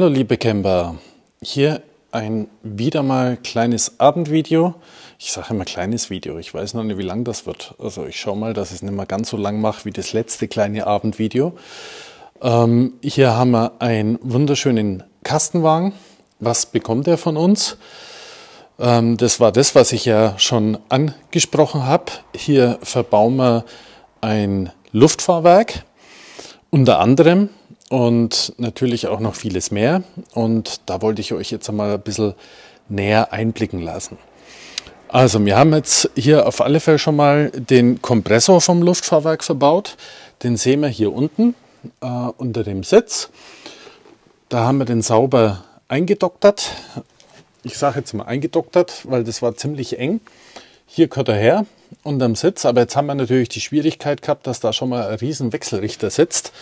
Hallo liebe Camper, hier ein wieder mal kleines Abendvideo. Ich sage immer kleines Video, ich weiß noch nicht, wie lang das wird. Also ich schaue mal, dass ich es nicht mehr ganz so lang mache wie das letzte kleine Abendvideo. Ähm, hier haben wir einen wunderschönen Kastenwagen. Was bekommt er von uns? Ähm, das war das, was ich ja schon angesprochen habe. Hier verbauen wir ein Luftfahrwerk, unter anderem und natürlich auch noch vieles mehr. Und da wollte ich euch jetzt einmal ein bisschen näher einblicken lassen. Also, wir haben jetzt hier auf alle Fälle schon mal den Kompressor vom Luftfahrwerk verbaut. Den sehen wir hier unten äh, unter dem Sitz. Da haben wir den sauber eingedoktert. Ich sage jetzt mal eingedoktert, weil das war ziemlich eng. Hier gehört er her unterm Sitz, aber jetzt haben wir natürlich die Schwierigkeit gehabt, dass da schon mal ein riesen Wechselrichter sitzt.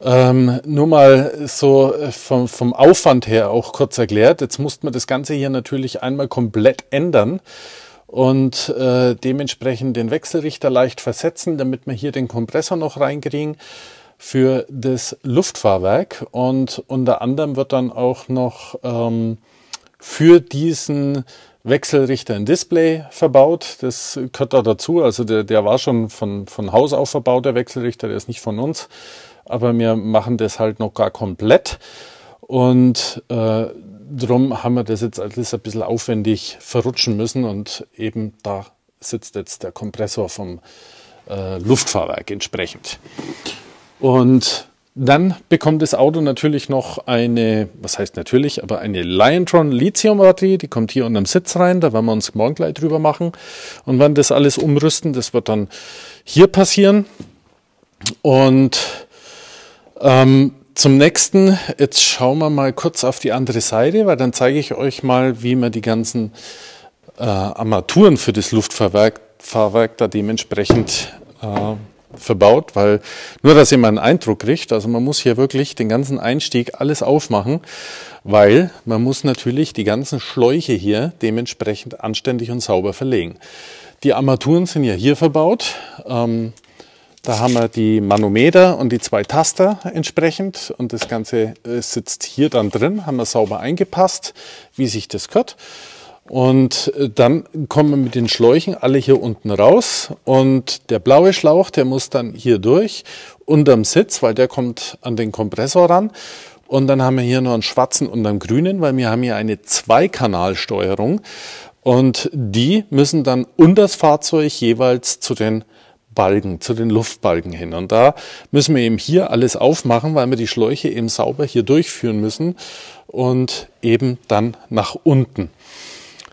Ähm, nur mal so äh, vom, vom Aufwand her auch kurz erklärt. Jetzt musste man das Ganze hier natürlich einmal komplett ändern und äh, dementsprechend den Wechselrichter leicht versetzen, damit wir hier den Kompressor noch reinkriegen für das Luftfahrwerk. Und unter anderem wird dann auch noch ähm, für diesen Wechselrichter ein Display verbaut. Das gehört da dazu. Also der, der war schon von, von Haus auf verbaut, der Wechselrichter, der ist nicht von uns aber wir machen das halt noch gar komplett. Und äh, darum haben wir das jetzt alles ein bisschen aufwendig verrutschen müssen und eben da sitzt jetzt der Kompressor vom äh, Luftfahrwerk entsprechend. Und dann bekommt das Auto natürlich noch eine, was heißt natürlich, aber eine Liontron Lithium-Batterie, die kommt hier unterm Sitz rein, da werden wir uns morgen gleich drüber machen. Und wann das alles umrüsten, das wird dann hier passieren. Und ähm, zum nächsten, jetzt schauen wir mal kurz auf die andere Seite, weil dann zeige ich euch mal, wie man die ganzen äh, Armaturen für das Luftfahrwerk Fahrwerk da dementsprechend äh, verbaut, weil nur, dass ihr mal einen Eindruck kriegt, also man muss hier wirklich den ganzen Einstieg alles aufmachen, weil man muss natürlich die ganzen Schläuche hier dementsprechend anständig und sauber verlegen. Die Armaturen sind ja hier verbaut. Ähm, da haben wir die Manometer und die zwei Taster entsprechend und das Ganze äh, sitzt hier dann drin, haben wir sauber eingepasst, wie sich das gehört. Und äh, dann kommen wir mit den Schläuchen alle hier unten raus und der blaue Schlauch, der muss dann hier durch unterm Sitz, weil der kommt an den Kompressor ran. Und dann haben wir hier noch einen schwarzen und einen grünen, weil wir haben hier eine Zweikanalsteuerung und die müssen dann unters Fahrzeug jeweils zu den Balken, zu den Luftbalken hin. Und da müssen wir eben hier alles aufmachen, weil wir die Schläuche eben sauber hier durchführen müssen und eben dann nach unten.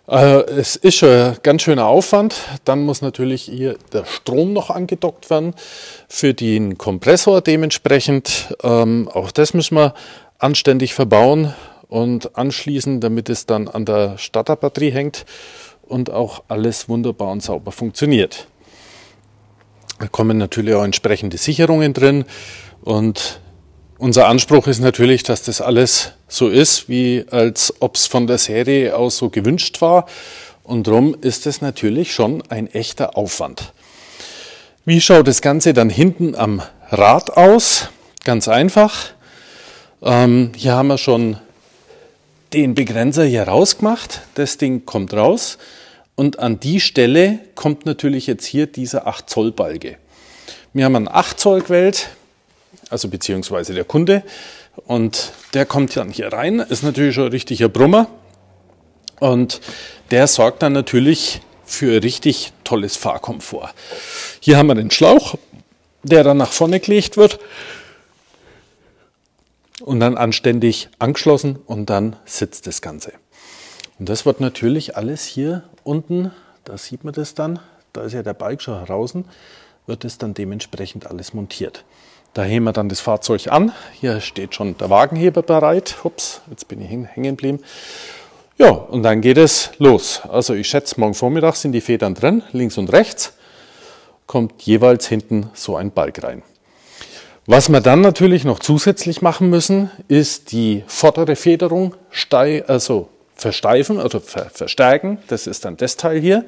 Äh, es ist schon ein ganz schöner Aufwand. Dann muss natürlich hier der Strom noch angedockt werden für den Kompressor dementsprechend. Ähm, auch das müssen wir anständig verbauen und anschließen, damit es dann an der Starterbatterie hängt und auch alles wunderbar und sauber funktioniert. Da kommen natürlich auch entsprechende Sicherungen drin. Und unser Anspruch ist natürlich, dass das alles so ist, wie als ob es von der Serie aus so gewünscht war. Und darum ist es natürlich schon ein echter Aufwand. Wie schaut das Ganze dann hinten am Rad aus? Ganz einfach. Ähm, hier haben wir schon den Begrenzer hier rausgemacht. Das Ding kommt raus. Und an die Stelle kommt natürlich jetzt hier dieser 8 Zoll Balge. Wir haben einen 8 Zoll gewählt, also beziehungsweise der Kunde. Und der kommt dann hier rein, ist natürlich schon ein richtiger Brummer. Und der sorgt dann natürlich für richtig tolles Fahrkomfort. Hier haben wir den Schlauch, der dann nach vorne gelegt wird und dann anständig angeschlossen und dann sitzt das Ganze. Und das wird natürlich alles hier unten, da sieht man das dann, da ist ja der Balk schon draußen, wird es dann dementsprechend alles montiert. Da heben wir dann das Fahrzeug an. Hier steht schon der Wagenheber bereit. Ups, jetzt bin ich hängen geblieben. Ja, und dann geht es los. Also ich schätze, morgen Vormittag sind die Federn drin, links und rechts. Kommt jeweils hinten so ein Balk rein. Was wir dann natürlich noch zusätzlich machen müssen, ist die vordere Federung steil, also versteifen oder also ver verstärken. Das ist dann das Teil hier.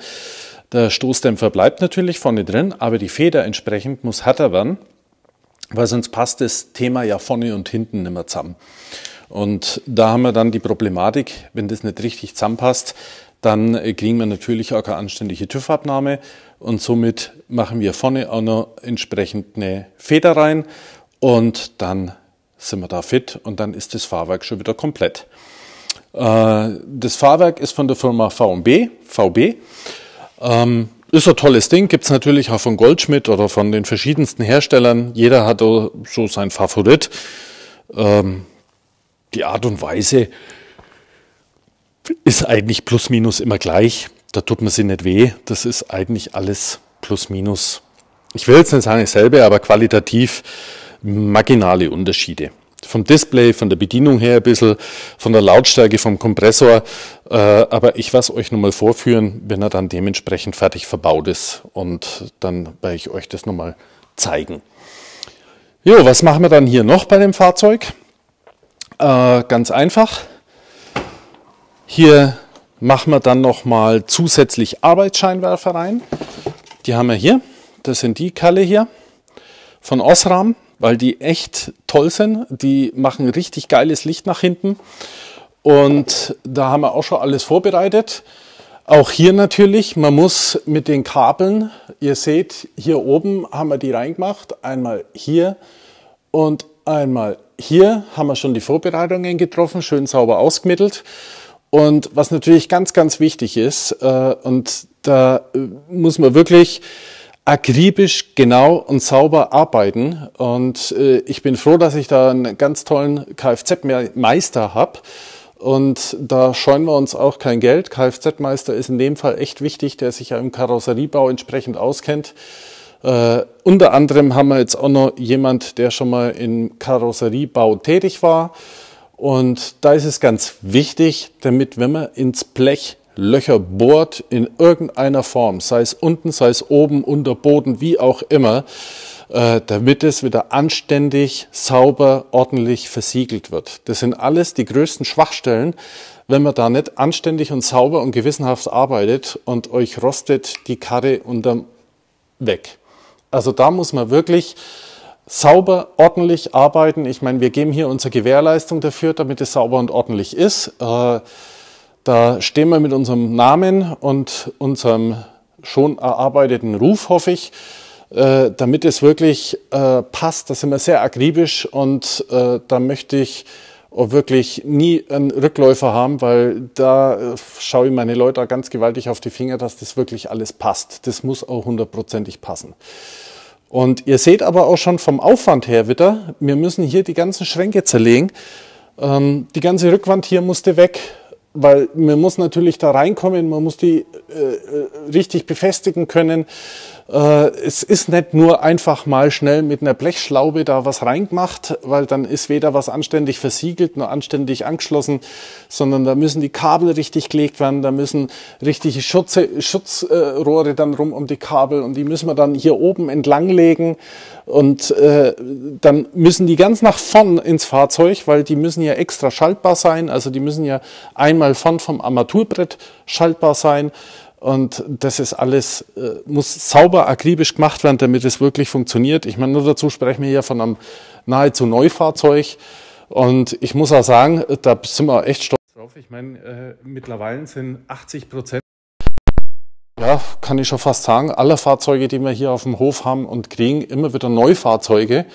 Der Stoßdämpfer bleibt natürlich vorne drin, aber die Feder entsprechend muss härter werden, weil sonst passt das Thema ja vorne und hinten nicht mehr zusammen. Und da haben wir dann die Problematik, wenn das nicht richtig zusammenpasst, dann äh, kriegen wir natürlich auch keine anständige TÜV-Abnahme und somit machen wir vorne auch noch entsprechend eine Feder rein und dann sind wir da fit und dann ist das Fahrwerk schon wieder komplett. Äh, das Fahrwerk ist von der Firma VB. VB. Ähm, ist ein tolles Ding, gibt es natürlich auch von Goldschmidt oder von den verschiedensten Herstellern. Jeder hat so sein Favorit. Ähm, die Art und Weise ist eigentlich plus minus immer gleich. Da tut man sie nicht weh. Das ist eigentlich alles plus minus. Ich will jetzt nicht sagen dasselbe, aber qualitativ marginale Unterschiede vom Display, von der Bedienung her ein bisschen, von der Lautstärke, vom Kompressor. Äh, aber ich werde es euch nochmal vorführen, wenn er dann dementsprechend fertig verbaut ist. Und dann werde ich euch das nochmal zeigen. Jo, was machen wir dann hier noch bei dem Fahrzeug? Äh, ganz einfach. Hier machen wir dann nochmal zusätzlich Arbeitsscheinwerfer rein. Die haben wir hier. Das sind die Kalle hier von Osram weil die echt toll sind. Die machen richtig geiles Licht nach hinten. Und da haben wir auch schon alles vorbereitet. Auch hier natürlich, man muss mit den Kabeln, ihr seht, hier oben haben wir die reingemacht, einmal hier und einmal hier haben wir schon die Vorbereitungen getroffen, schön sauber ausgemittelt. Und was natürlich ganz, ganz wichtig ist, äh, und da äh, muss man wirklich akribisch, genau und sauber arbeiten. Und äh, ich bin froh, dass ich da einen ganz tollen Kfz-Meister habe. Und da scheuen wir uns auch kein Geld. Kfz-Meister ist in dem Fall echt wichtig, der sich ja im Karosseriebau entsprechend auskennt. Äh, unter anderem haben wir jetzt auch noch jemand, der schon mal im Karosseriebau tätig war. Und da ist es ganz wichtig, damit, wenn man ins Blech Löcher bohrt in irgendeiner Form, sei es unten, sei es oben, unter Boden, wie auch immer, äh, damit es wieder anständig, sauber, ordentlich versiegelt wird. Das sind alles die größten Schwachstellen, wenn man da nicht anständig und sauber und gewissenhaft arbeitet und euch rostet die Karre unterm weg. Also da muss man wirklich sauber, ordentlich arbeiten. Ich meine, wir geben hier unsere Gewährleistung dafür, damit es sauber und ordentlich ist. Äh, da stehen wir mit unserem Namen und unserem schon erarbeiteten Ruf, hoffe ich, äh, damit es wirklich äh, passt. Da sind wir sehr akribisch und äh, da möchte ich auch wirklich nie einen Rückläufer haben, weil da äh, schaue ich meine Leute ganz gewaltig auf die Finger, dass das wirklich alles passt. Das muss auch hundertprozentig passen. Und ihr seht aber auch schon vom Aufwand her wieder, wir müssen hier die ganzen Schränke zerlegen. Ähm, die ganze Rückwand hier musste weg weil man muss natürlich da reinkommen, man muss die äh, äh richtig befestigen können. Äh, es ist nicht nur einfach mal schnell mit einer Blechschlaube da was reingemacht, weil dann ist weder was anständig versiegelt noch anständig angeschlossen, sondern da müssen die Kabel richtig gelegt werden, da müssen richtige Schutze, Schutzrohre dann rum um die Kabel und die müssen wir dann hier oben entlang legen und äh, dann müssen die ganz nach vorn ins Fahrzeug, weil die müssen ja extra schaltbar sein, also die müssen ja einmal vorn vom Armaturbrett schaltbar sein und das ist alles, äh, muss sauber, akribisch gemacht werden, damit es wirklich funktioniert. Ich meine, nur dazu sprechen wir hier von einem nahezu Neufahrzeug. Und ich muss auch sagen, da sind wir echt stolz drauf. Ich meine, äh, mittlerweile sind 80 Prozent, ja, kann ich schon fast sagen, aller Fahrzeuge, die wir hier auf dem Hof haben und kriegen, immer wieder Neufahrzeuge.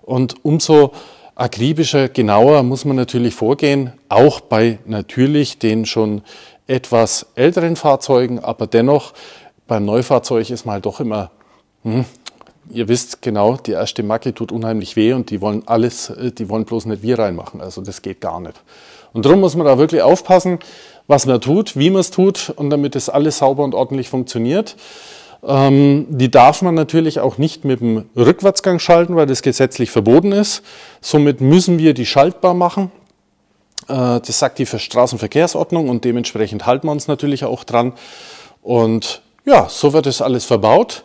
Und umso akribischer, genauer muss man natürlich vorgehen, auch bei natürlich den schon etwas älteren Fahrzeugen, aber dennoch beim Neufahrzeug ist mal halt doch immer, hm, ihr wisst genau, die erste Macke tut unheimlich weh und die wollen alles, äh, die wollen bloß nicht wir reinmachen. Also das geht gar nicht. Und darum muss man da wirklich aufpassen, was man tut, wie man es tut und damit das alles sauber und ordentlich funktioniert. Ähm, die darf man natürlich auch nicht mit dem Rückwärtsgang schalten, weil das gesetzlich verboten ist. Somit müssen wir die schaltbar machen. Äh, das sagt die Straßenverkehrsordnung und dementsprechend halten wir uns natürlich auch dran. Und ja, so wird das alles verbaut.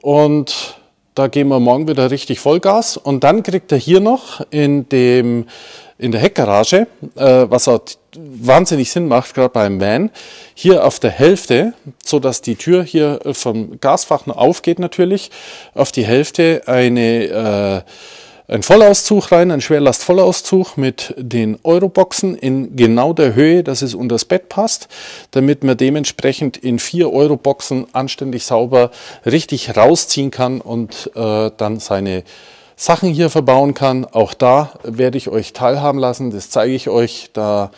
Und da gehen wir morgen wieder richtig Vollgas. Und dann kriegt er hier noch in, dem, in der Heckgarage, äh, was auch wahnsinnig Sinn macht, gerade beim Van, hier auf der Hälfte, so dass die Tür hier vom Gasfach noch aufgeht natürlich, auf die Hälfte eine äh, ein Vollauszug rein, ein Schwerlastvollauszug mit den Euroboxen in genau der Höhe, dass es unter das Bett passt, damit man dementsprechend in vier Euroboxen anständig sauber richtig rausziehen kann und äh, dann seine Sachen hier verbauen kann. Auch da werde ich euch teilhaben lassen, das zeige ich euch. Da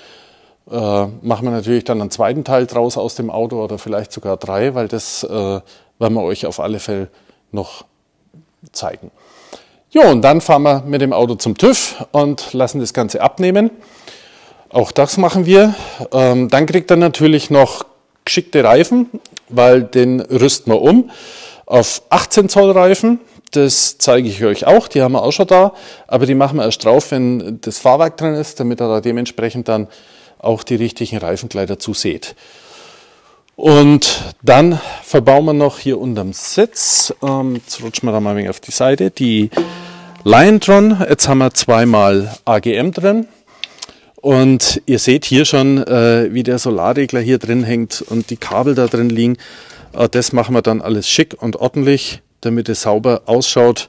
äh, machen wir natürlich dann einen zweiten Teil draus aus dem Auto oder vielleicht sogar drei, weil das äh, werden wir euch auf alle Fälle noch zeigen. Jo, und dann fahren wir mit dem Auto zum TÜV und lassen das Ganze abnehmen. Auch das machen wir. Ähm, dann kriegt er natürlich noch geschickte Reifen, weil den rüsten wir um auf 18 Zoll Reifen. Das zeige ich euch auch, die haben wir auch schon da, aber die machen wir erst drauf, wenn das Fahrwerk drin ist, damit er da dementsprechend dann auch die richtigen Reifenkleider zuseht. Und dann verbauen wir noch hier unterm Sitz, ähm, jetzt rutschen wir da mal ein wenig auf die Seite, die Lion dran. Jetzt haben wir zweimal AGM drin. Und ihr seht hier schon, äh, wie der Solarregler hier drin hängt und die Kabel da drin liegen. Äh, das machen wir dann alles schick und ordentlich, damit es sauber ausschaut.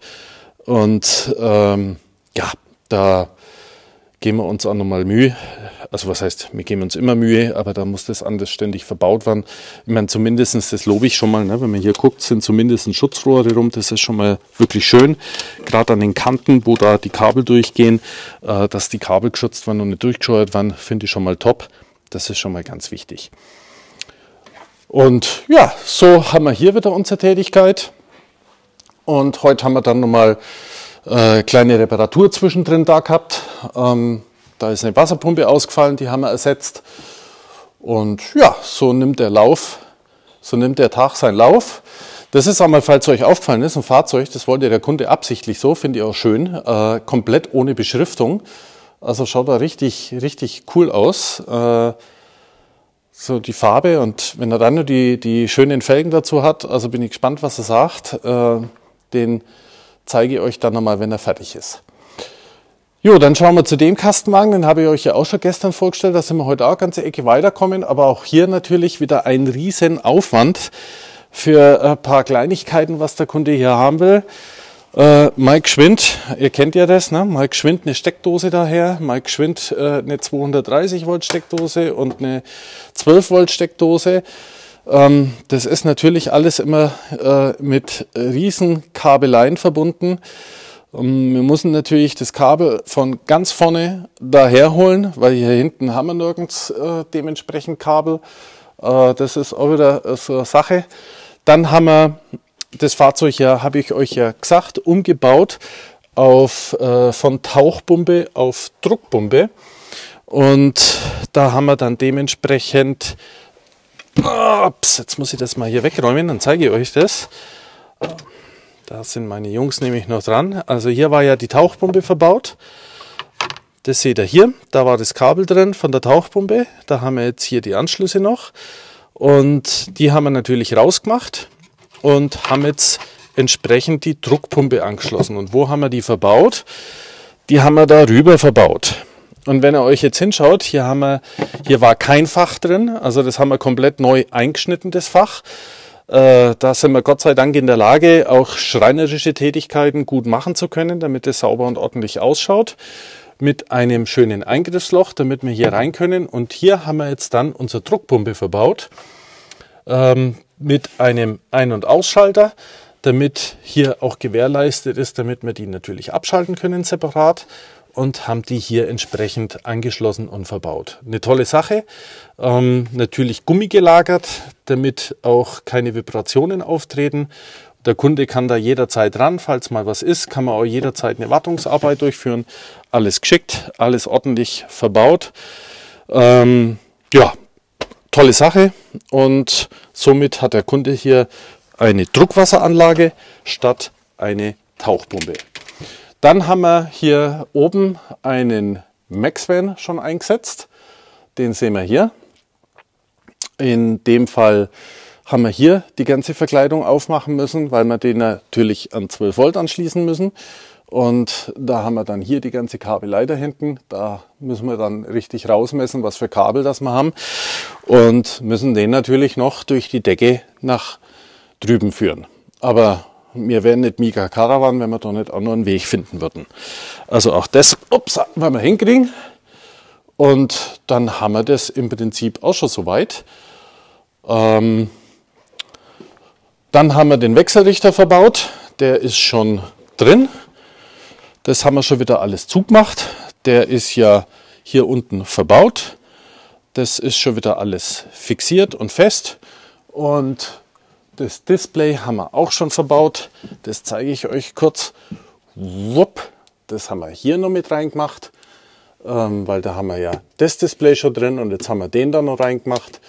Und ähm, ja, da geben wir uns auch nochmal Mühe also was heißt, wir geben uns immer Mühe, aber da muss das anders ständig verbaut werden. Ich meine, zumindest, das lobe ich schon mal, ne? wenn man hier guckt, sind zumindest Schutzrohre rum, das ist schon mal wirklich schön. Gerade an den Kanten, wo da die Kabel durchgehen, äh, dass die Kabel geschützt werden und nicht durchgescheuert werden, finde ich schon mal top. Das ist schon mal ganz wichtig. Und ja, so haben wir hier wieder unsere Tätigkeit. Und heute haben wir dann nochmal äh, kleine Reparatur zwischendrin da gehabt. Ähm, da ist eine Wasserpumpe ausgefallen, die haben wir ersetzt. Und ja, so nimmt der Lauf, so nimmt der Tag seinen Lauf. Das ist einmal, falls euch aufgefallen ist, ein Fahrzeug, das wollte der Kunde absichtlich so, finde ich auch schön, äh, komplett ohne Beschriftung. Also schaut da richtig, richtig cool aus. Äh, so die Farbe und wenn er dann nur die, die schönen Felgen dazu hat, also bin ich gespannt, was er sagt. Äh, den zeige ich euch dann nochmal, wenn er fertig ist. Jo, dann schauen wir zu dem Kastenwagen, den habe ich euch ja auch schon gestern vorgestellt, da sind wir heute auch ganze Ecke weiterkommen, aber auch hier natürlich wieder ein riesen Aufwand für ein paar Kleinigkeiten, was der Kunde hier haben will. Äh, Mike Schwind, ihr kennt ja das, ne? Mike Schwind eine Steckdose daher, Mike Schwind äh, eine 230 Volt Steckdose und eine 12 Volt Steckdose. Ähm, das ist natürlich alles immer äh, mit riesen Kabeleien verbunden. Ähm, wir müssen natürlich das Kabel von ganz vorne daher holen, weil hier hinten haben wir nirgends äh, dementsprechend Kabel. Äh, das ist auch wieder äh, so eine Sache. Dann haben wir das Fahrzeug ja, habe ich euch ja gesagt, umgebaut auf, äh, von Tauchbombe auf Druckbombe. Und da haben wir dann dementsprechend, ups, jetzt muss ich das mal hier wegräumen, dann zeige ich euch das. Da sind meine Jungs nämlich noch dran. Also hier war ja die Tauchpumpe verbaut. Das seht ihr hier. Da war das Kabel drin von der Tauchpumpe. Da haben wir jetzt hier die Anschlüsse noch. Und die haben wir natürlich rausgemacht und haben jetzt entsprechend die Druckpumpe angeschlossen. Und wo haben wir die verbaut? Die haben wir darüber verbaut. Und wenn ihr euch jetzt hinschaut, hier haben wir, hier war kein Fach drin. Also das haben wir komplett neu eingeschnitten, das Fach. Äh, da sind wir Gott sei Dank in der Lage, auch schreinerische Tätigkeiten gut machen zu können, damit es sauber und ordentlich ausschaut. Mit einem schönen Eingriffsloch, damit wir hier rein können. Und hier haben wir jetzt dann unsere Druckpumpe verbaut. Ähm, mit einem Ein- und Ausschalter damit hier auch gewährleistet ist, damit wir die natürlich abschalten können separat und haben die hier entsprechend angeschlossen und verbaut. Eine tolle Sache. Ähm, natürlich Gummi gelagert, damit auch keine Vibrationen auftreten. Der Kunde kann da jederzeit ran, falls mal was ist, kann man auch jederzeit eine Wartungsarbeit durchführen. Alles geschickt, alles ordentlich verbaut. Ähm, ja, tolle Sache und somit hat der Kunde hier eine Druckwasseranlage statt eine Tauchpumpe. Dann haben wir hier oben einen Maxvan schon eingesetzt. Den sehen wir hier. In dem Fall haben wir hier die ganze Verkleidung aufmachen müssen, weil wir den natürlich an 12 Volt anschließen müssen. Und da haben wir dann hier die ganze Kabelei da hinten. Da müssen wir dann richtig rausmessen, was für Kabel das wir haben. Und müssen den natürlich noch durch die Decke nach drüben führen. Aber wir wären nicht Mika Caravan, wenn wir da nicht auch noch einen Weg finden würden. Also auch das, ups, wollen wir hinkriegen. Und dann haben wir das im Prinzip auch schon soweit. Ähm, dann haben wir den Wechselrichter verbaut. Der ist schon drin. Das haben wir schon wieder alles zugemacht. Der ist ja hier unten verbaut. Das ist schon wieder alles fixiert und fest. Und das Display haben wir auch schon verbaut. Das zeige ich euch kurz. Wupp, das haben wir hier noch mit reingemacht, ähm, weil da haben wir ja das Display schon drin und jetzt haben wir den da noch reingemacht.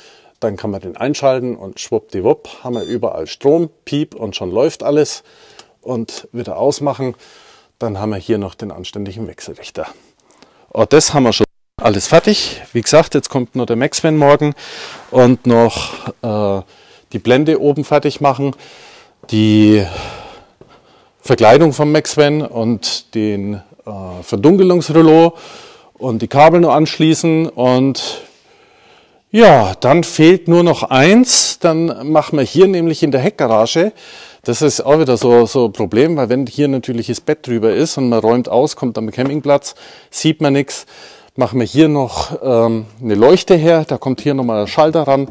Dann kann man den einschalten und schwuppdiwupp haben wir überall Strom, Piep und schon läuft alles. Und wieder ausmachen. Dann haben wir hier noch den anständigen Wechselrichter. Oh, das haben wir schon alles fertig. Wie gesagt, jetzt kommt nur der Maxman morgen und noch... Äh, die Blende oben fertig machen, die Verkleidung vom Maxven und den äh, Verdunkelungsrelot und die Kabel nur anschließen und ja, dann fehlt nur noch eins, dann machen wir hier nämlich in der Heckgarage, das ist auch wieder so, so ein Problem, weil wenn hier natürlich das Bett drüber ist und man räumt aus, kommt am Campingplatz, sieht man nichts, machen wir hier noch ähm, eine Leuchte her, da kommt hier nochmal der Schalter ran,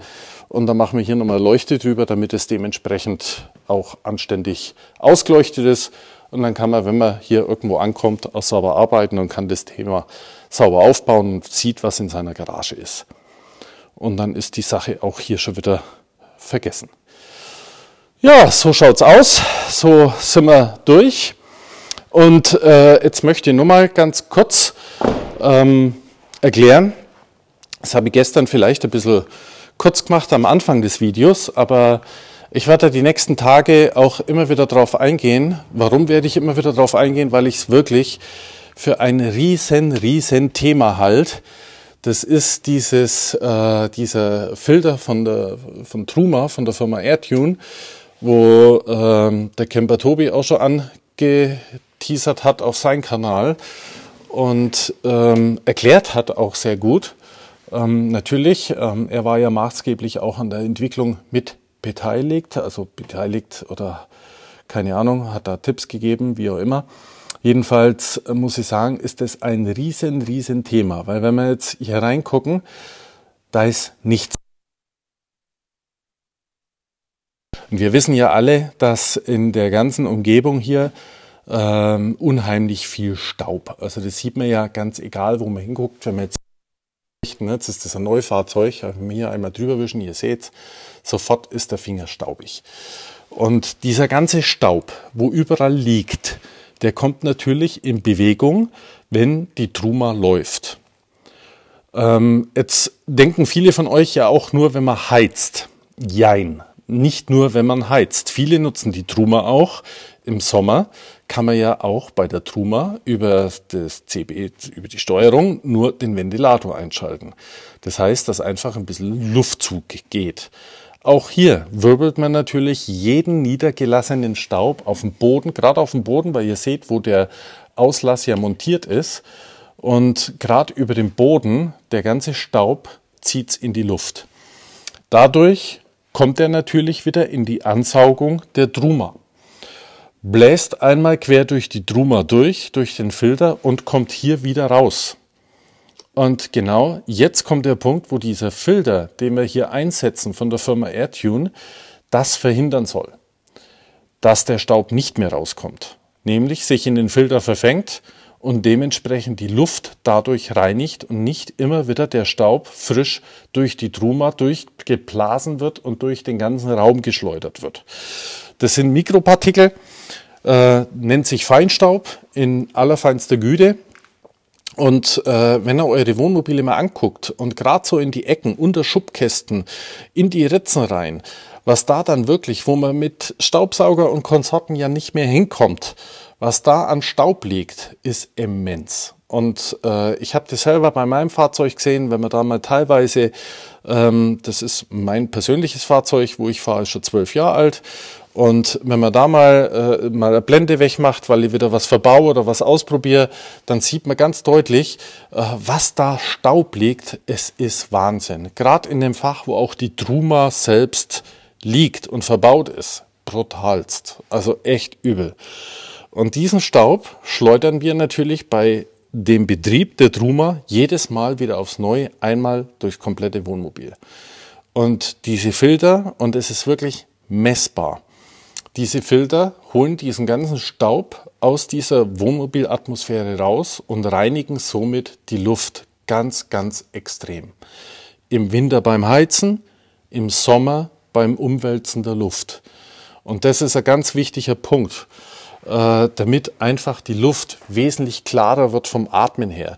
und dann machen wir hier nochmal Leuchte drüber, damit es dementsprechend auch anständig ausgeleuchtet ist. Und dann kann man, wenn man hier irgendwo ankommt, auch sauber arbeiten und kann das Thema sauber aufbauen und sieht, was in seiner Garage ist. Und dann ist die Sache auch hier schon wieder vergessen. Ja, so schaut's aus. So sind wir durch. Und äh, jetzt möchte ich nur mal ganz kurz ähm, erklären. Das habe ich gestern vielleicht ein bisschen kurz gemacht am Anfang des Videos, aber ich werde die nächsten Tage auch immer wieder darauf eingehen. Warum werde ich immer wieder darauf eingehen? Weil ich es wirklich für ein riesen, riesen Thema halt. Das ist dieses, äh, dieser Filter von, der, von Truma, von der Firma AirTune, wo ähm, der Camper Tobi auch schon angeteasert hat auf seinem Kanal und ähm, erklärt hat auch sehr gut. Ähm, natürlich, ähm, er war ja maßgeblich auch an der Entwicklung mit beteiligt, also beteiligt oder keine Ahnung, hat da Tipps gegeben, wie auch immer. Jedenfalls äh, muss ich sagen, ist das ein riesen, riesen Thema, weil wenn wir jetzt hier reingucken, da ist nichts. Und wir wissen ja alle, dass in der ganzen Umgebung hier ähm, unheimlich viel Staub. Also das sieht man ja ganz egal, wo man hinguckt, wenn man jetzt Jetzt ne? ist das ein Neufahrzeug. Hier äh, einmal drüber wischen, ihr seht, sofort ist der Finger staubig. Und dieser ganze Staub, wo überall liegt, der kommt natürlich in Bewegung, wenn die Truma läuft. Ähm, jetzt denken viele von euch ja auch nur, wenn man heizt. Jein. Nicht nur, wenn man heizt. Viele nutzen die Truma auch, im Sommer kann man ja auch bei der Truma über das CB, über die Steuerung nur den Ventilator einschalten. Das heißt, dass einfach ein bisschen Luftzug geht. Auch hier wirbelt man natürlich jeden niedergelassenen Staub auf dem Boden, gerade auf dem Boden, weil ihr seht, wo der Auslass ja montiert ist. Und gerade über dem Boden, der ganze Staub zieht's in die Luft. Dadurch kommt er natürlich wieder in die Ansaugung der Truma bläst einmal quer durch die Druma durch, durch den Filter und kommt hier wieder raus. Und genau jetzt kommt der Punkt, wo dieser Filter, den wir hier einsetzen von der Firma AirTune, das verhindern soll, dass der Staub nicht mehr rauskommt, nämlich sich in den Filter verfängt und dementsprechend die Luft dadurch reinigt und nicht immer wieder der Staub frisch durch die Druma durchgeblasen wird und durch den ganzen Raum geschleudert wird. Das sind Mikropartikel, äh, nennt sich Feinstaub in allerfeinster Güte. Und äh, wenn ihr eure Wohnmobile mal anguckt und gerade so in die Ecken, unter Schubkästen, in die Ritzen rein, was da dann wirklich, wo man mit Staubsauger und Konsorten ja nicht mehr hinkommt, was da an Staub liegt, ist immens. Und äh, ich habe das selber bei meinem Fahrzeug gesehen, wenn man da mal teilweise, ähm, das ist mein persönliches Fahrzeug, wo ich fahre, ist schon zwölf Jahre alt. Und wenn man da mal, äh, mal eine Blende wegmacht, weil ich wieder was verbau oder was ausprobiere, dann sieht man ganz deutlich, äh, was da Staub liegt. Es ist Wahnsinn. Gerade in dem Fach, wo auch die Truma selbst liegt und verbaut ist. Brutalst. Also echt übel. Und diesen Staub schleudern wir natürlich bei den Betrieb der Truma jedes Mal wieder aufs Neue, einmal durchs komplette Wohnmobil. Und diese Filter, und es ist wirklich messbar, diese Filter holen diesen ganzen Staub aus dieser Wohnmobilatmosphäre raus und reinigen somit die Luft ganz, ganz extrem. Im Winter beim Heizen, im Sommer beim Umwälzen der Luft. Und das ist ein ganz wichtiger Punkt äh, damit einfach die Luft wesentlich klarer wird vom Atmen her.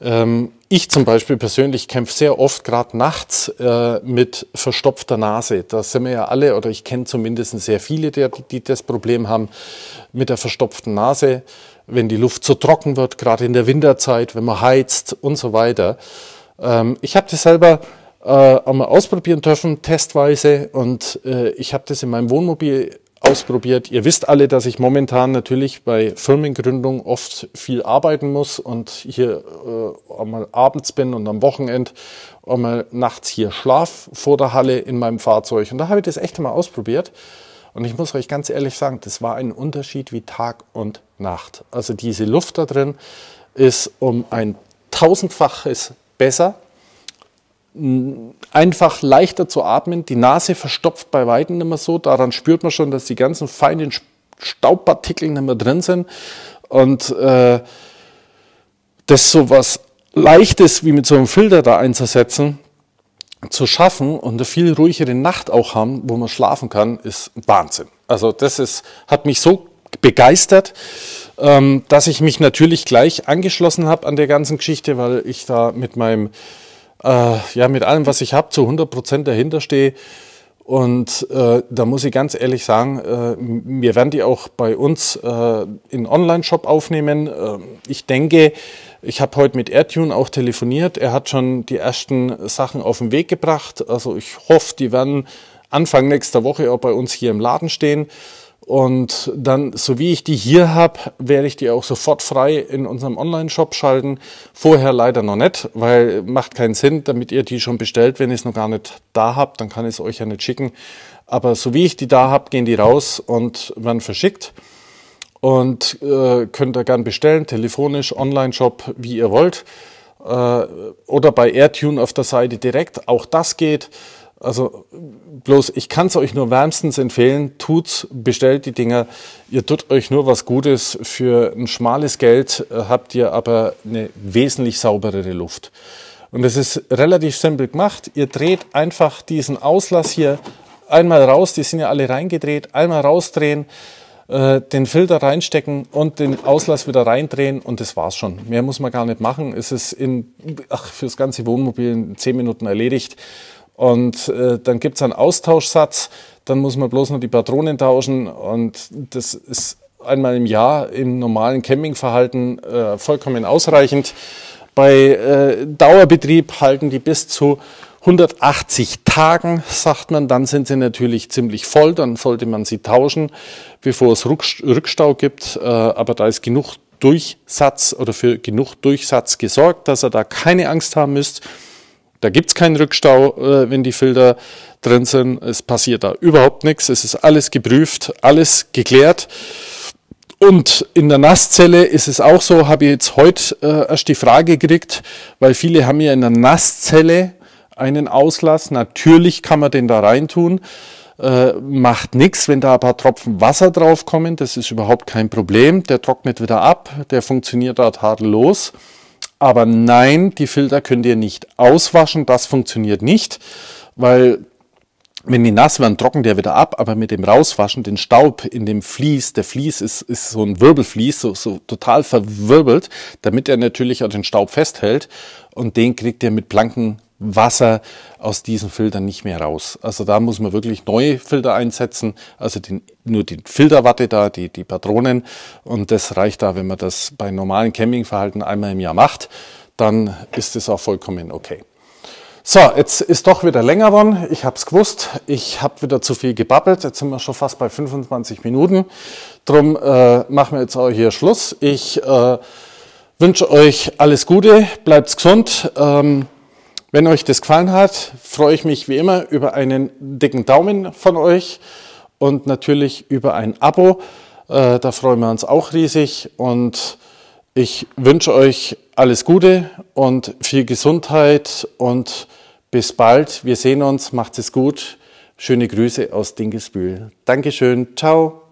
Ähm, ich zum Beispiel persönlich kämpfe sehr oft gerade nachts äh, mit verstopfter Nase. Da sind wir ja alle, oder ich kenne zumindest sehr viele, die, die das Problem haben mit der verstopften Nase, wenn die Luft zu trocken wird, gerade in der Winterzeit, wenn man heizt und so weiter. Ähm, ich habe das selber äh, einmal ausprobieren dürfen, testweise, und äh, ich habe das in meinem Wohnmobil ausprobiert. Ihr wisst alle, dass ich momentan natürlich bei Firmengründung oft viel arbeiten muss und hier äh, einmal abends bin und am Wochenende einmal nachts hier schlaf vor der Halle in meinem Fahrzeug. Und da habe ich das echt mal ausprobiert. Und ich muss euch ganz ehrlich sagen, das war ein Unterschied wie Tag und Nacht. Also diese Luft da drin ist um ein tausendfaches besser einfach leichter zu atmen. Die Nase verstopft bei Weitem nicht mehr so. Daran spürt man schon, dass die ganzen feinen Staubpartikel nicht mehr drin sind. Und äh, das so was Leichtes wie mit so einem Filter da einzusetzen, zu schaffen und eine viel ruhigere Nacht auch haben, wo man schlafen kann, ist Wahnsinn. Also das ist, hat mich so begeistert, ähm, dass ich mich natürlich gleich angeschlossen habe an der ganzen Geschichte, weil ich da mit meinem äh, ja, mit allem, was ich habe, zu 100 Prozent dahinter stehe. Und äh, da muss ich ganz ehrlich sagen, äh, wir werden die auch bei uns äh, in Online-Shop aufnehmen. Äh, ich denke, ich habe heute mit Airtune auch telefoniert. Er hat schon die ersten Sachen auf den Weg gebracht. Also ich hoffe, die werden Anfang nächster Woche auch bei uns hier im Laden stehen. Und dann, so wie ich die hier habe, werde ich die auch sofort frei in unserem Online-Shop schalten. Vorher leider noch nicht, weil macht keinen Sinn, damit ihr die schon bestellt. Wenn ihr es noch gar nicht da habt, dann kann ich es euch ja nicht schicken. Aber so wie ich die da habe, gehen die raus und werden verschickt. Und äh, könnt ihr gern bestellen, telefonisch, Online-Shop, wie ihr wollt. Äh, oder bei AirTune auf der Seite direkt, auch das geht. Also bloß, ich kann es euch nur wärmstens empfehlen, tut's, bestellt die Dinger. Ihr tut euch nur was Gutes. Für ein schmales Geld äh, habt ihr aber eine wesentlich sauberere Luft. Und es ist relativ simpel gemacht. Ihr dreht einfach diesen Auslass hier einmal raus, die sind ja alle reingedreht, einmal rausdrehen, äh, den Filter reinstecken und den Auslass wieder reindrehen und das war's schon. Mehr muss man gar nicht machen. Es ist in, ach, fürs ganze Wohnmobil in zehn Minuten erledigt. Und äh, dann gibt es einen Austauschsatz, dann muss man bloß noch die Patronen tauschen. Und das ist einmal im Jahr im normalen Campingverhalten äh, vollkommen ausreichend. Bei äh, Dauerbetrieb halten die bis zu 180 Tagen, sagt man. Dann sind sie natürlich ziemlich voll, dann sollte man sie tauschen, bevor es Rückstau gibt. Äh, aber da ist genug Durchsatz oder für genug Durchsatz gesorgt, dass ihr da keine Angst haben müsst. Da gibt es keinen Rückstau, äh, wenn die Filter drin sind. Es passiert da überhaupt nichts. Es ist alles geprüft, alles geklärt. Und in der Nasszelle ist es auch so, habe ich jetzt heute äh, erst die Frage gekriegt, weil viele haben ja in der Nasszelle einen Auslass. Natürlich kann man den da reintun. Äh, macht nichts, wenn da ein paar Tropfen Wasser draufkommen. Das ist überhaupt kein Problem. Der trocknet wieder ab. Der funktioniert da tadellos. los. Aber nein, die Filter könnt ihr nicht auswaschen. Das funktioniert nicht, weil wenn die nass werden, trocknet der wieder ab, aber mit dem Rauswaschen, den Staub in dem Vlies, der Vlies ist, ist so ein Wirbelvlies, so, so total verwirbelt, damit er natürlich auch den Staub festhält und den kriegt ihr mit Planken Wasser aus diesen Filtern nicht mehr raus. Also da muss man wirklich neue Filter einsetzen, also den, nur die Filterwatte da, die, die Patronen. Und das reicht da, wenn man das bei normalen Campingverhalten einmal im Jahr macht, dann ist es auch vollkommen okay. So, jetzt ist doch wieder länger worden. Ich hab's gewusst. Ich hab wieder zu viel gebabbelt. Jetzt sind wir schon fast bei 25 Minuten. Drum äh, machen wir jetzt auch hier Schluss. Ich äh, wünsche euch alles Gute, bleibt's gesund. Ähm, wenn euch das gefallen hat, freue ich mich wie immer über einen dicken Daumen von euch und natürlich über ein Abo. Äh, da freuen wir uns auch riesig und ich wünsche euch alles Gute und viel Gesundheit und bis bald. Wir sehen uns. Macht es gut. Schöne Grüße aus Dingesbühl. Dankeschön. Ciao.